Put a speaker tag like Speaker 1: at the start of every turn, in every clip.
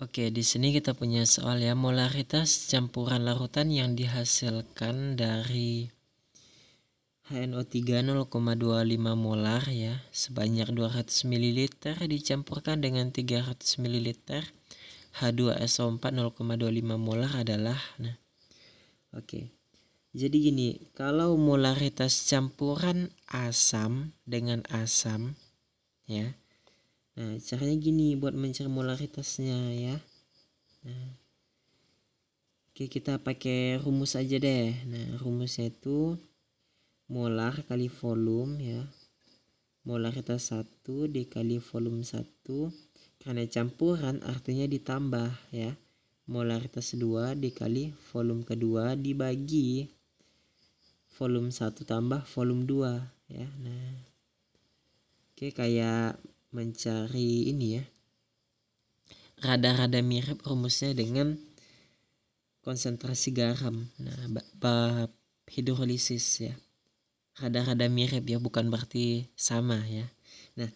Speaker 1: Oke, di sini kita punya soal ya molaritas campuran larutan yang dihasilkan dari HNO3 0,25 molar ya sebanyak 200 ml dicampurkan dengan 300 ml H2SO4 0,25 molar adalah nah Oke. Jadi gini, kalau molaritas campuran asam dengan asam ya Nah, caranya gini buat mencari molaritasnya ya. Nah, oke kita pakai rumus aja deh. Nah, rumusnya itu molar kali volume ya. Molaritas 1 dikali volume 1 karena campuran artinya ditambah ya. Molaritas 2 dikali volume kedua dibagi volume 1 tambah volume 2 ya. Nah. Oke, kayak mencari ini ya rada-rada mirip rumusnya dengan konsentrasi garam nah bab hidrolisis ya rada-rada mirip ya bukan berarti sama ya nah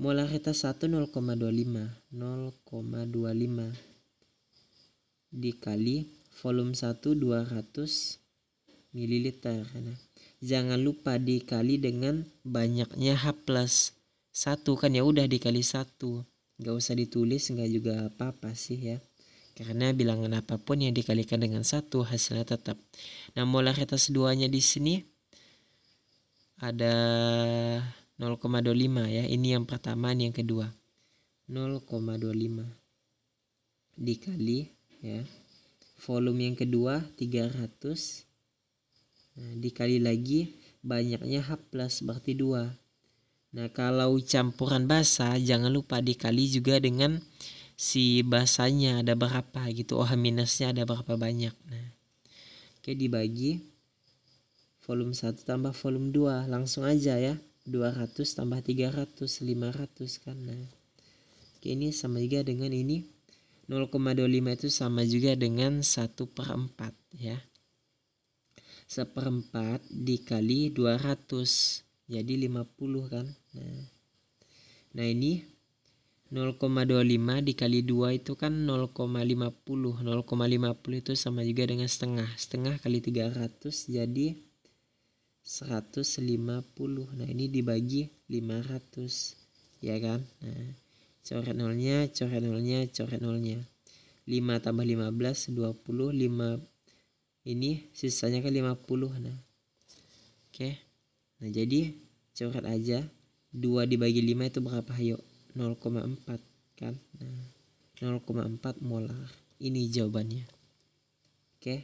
Speaker 1: molaritas 1 0,25 0,25 dikali volume 1 200 ml nah jangan lupa dikali dengan banyaknya H plus satu kan ya udah dikali satu nggak usah ditulis nggak juga apa-apa sih ya karena bilangan apapun yang dikalikan dengan satu hasilnya tetap nah kita duanya di sini ada 0,25 ya ini yang pertama ini yang kedua 0,25 dikali ya volume yang kedua 300 nah, dikali lagi banyaknya H plus berarti dua Nah, kalau campuran basa jangan lupa dikali juga dengan si basanya ada berapa gitu. Oh, minusnya ada berapa banyak. Nah. Oke, dibagi volume 1 tambah volume 2 langsung aja ya. 200 tambah 300 500 kan. Nah. Oke, ini sama juga dengan ini 0,25 itu sama juga dengan 1 per 4 ya. Seperempat dikali 200 jadi 50 kan nah, nah ini 0,25 dikali 2 itu kan 0,50 0,50 itu sama juga dengan setengah setengah kali 300 jadi 150 nah ini dibagi 500 ya kan nah, coret nolnya coret nolnya coret nolnya 5 tambah 15 20 5 ini sisanya kan 50 nah oke okay. Nah jadi coret aja 2 dibagi 5 itu berapa hayo 0,4 kan nah, 0,4 molar ini jawabannya oke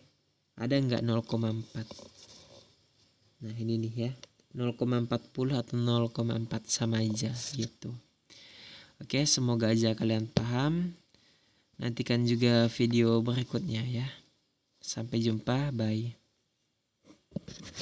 Speaker 1: ada nggak 0,4 nah ini nih ya 0,40 atau 0,4 sama aja gitu oke semoga aja kalian paham nantikan juga video berikutnya ya sampai jumpa bye